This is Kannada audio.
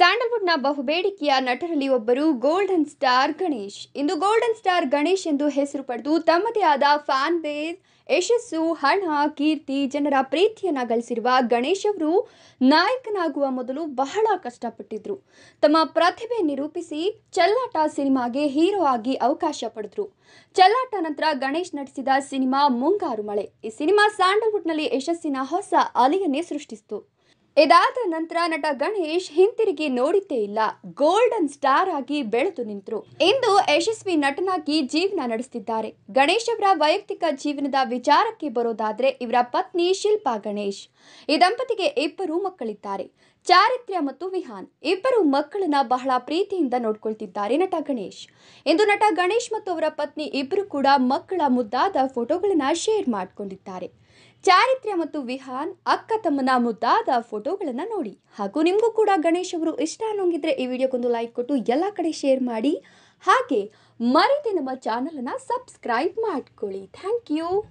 ಸ್ಯಾಂಡಲ್ವುಡ್ನ ಬಹುಬೇಡಿಕೆಯ ನಟರಲ್ಲಿ ಒಬ್ಬರು ಗೋಲ್ಡನ್ ಸ್ಟಾರ್ ಗಣೇಶ್ ಇಂದು ಗೋಲ್ಡನ್ ಸ್ಟಾರ್ ಗಣೇಶ್ ಎಂದು ಹೆಸರು ಪಡೆದು ತಮ್ಮದೇ ಆದ ಫ್ಯಾನ್ ಬೇಸ್ ಯಶಸ್ಸು ಹಣ ಕೀರ್ತಿ ಜನರ ಪ್ರೀತಿಯನ್ನು ಗಳಿಸಿರುವ ಗಣೇಶ್ ಅವರು ನಾಯಕನಾಗುವ ಮೊದಲು ಬಹಳ ಕಷ್ಟಪಟ್ಟಿದ್ರು ತಮ್ಮ ಪ್ರತಿಭೆ ನಿರೂಪಿಸಿ ಚಲ್ಲಾಟ ಸಿನಿಮಾಗೆ ಹೀರೋ ಆಗಿ ಅವಕಾಶ ಪಡೆದ್ರು ಚಲ್ಲಾಟ ನಂತರ ಗಣೇಶ್ ನಟಿಸಿದ ಸಿನಿಮಾ ಮುಂಗಾರು ಮಳೆ ಈ ಸಿನಿಮಾ ಸ್ಯಾಂಡಲ್ವುಡ್ನಲ್ಲಿ ಯಶಸ್ಸಿನ ಹೊಸ ಅಲೆಯನ್ನೇ ಸೃಷ್ಟಿಸಿತು ಇದಾದ ನಂತರ ನಟ ಗಣೇಶ್ ಹಿಂತಿರುಗಿ ನೋಡಿದ್ದೇ ಇಲ್ಲ ಗೋಲ್ಡನ್ ಸ್ಟಾರ್ ಆಗಿ ಬೆಳೆದು ನಿಂತರು ಇಂದು ಯಶಸ್ವಿ ನಟನಾಗಿ ಜೀವನ ನಡೆಸುತ್ತಿದ್ದಾರೆ ಗಣೇಶ್ ಅವರ ವೈಯಕ್ತಿಕ ಜೀವನದ ವಿಚಾರಕ್ಕೆ ಬರೋದಾದ್ರೆ ಇವರ ಪತ್ನಿ ಶಿಲ್ಪಾ ಗಣೇಶ್ ಈ ದಂಪತಿಗೆ ಇಬ್ಬರು ಮಕ್ಕಳಿದ್ದಾರೆ ಚಾರಿತ್ರ್ಯ ಮತ್ತು ವಿಹಾನ್ ಇಬ್ಬರು ಮಕ್ಕಳನ್ನ ಬಹಳ ಪ್ರೀತಿಯಿಂದ ನೋಡ್ಕೊಳ್ತಿದ್ದಾರೆ ನಟ ಗಣೇಶ್ ಇಂದು ನಟ ಗಣೇಶ್ ಮತ್ತು ಅವರ ಪತ್ನಿ ಇಬ್ಬರು ಕೂಡ ಮಕ್ಕಳ ಮುದ್ದಾದ ಫೋಟೋಗಳನ್ನ ಶೇರ್ ಮಾಡಿಕೊಂಡಿದ್ದಾರೆ ಚಾರಿತ್ರ್ಯ ಮತ್ತು ವಿಹಾನ್ ಅಕ್ಕ ತಮ್ಮನ ಮುದ್ದಾದ ಫೋಟೋಗಳನ್ನು ನೋಡಿ ಹಾಗೂ ನಿಮಗೂ ಕೂಡ ಗಣೇಶ್ ಅವರು ಇಷ್ಟ ಅನ್ನೋಂಗಿದ್ರೆ ಈ ವಿಡಿಯೋಕ್ಕೊಂದು ಲೈಕ್ ಕೊಟ್ಟು ಎಲ್ಲ ಕಡೆ ಶೇರ್ ಮಾಡಿ ಹಾಗೆ ಮರಿದೆ ನಮ್ಮ ಚಾನಲನ್ನು ಸಬ್ಸ್ಕ್ರೈಬ್ ಮಾಡ್ಕೊಳ್ಳಿ ಥ್ಯಾಂಕ್ ಯು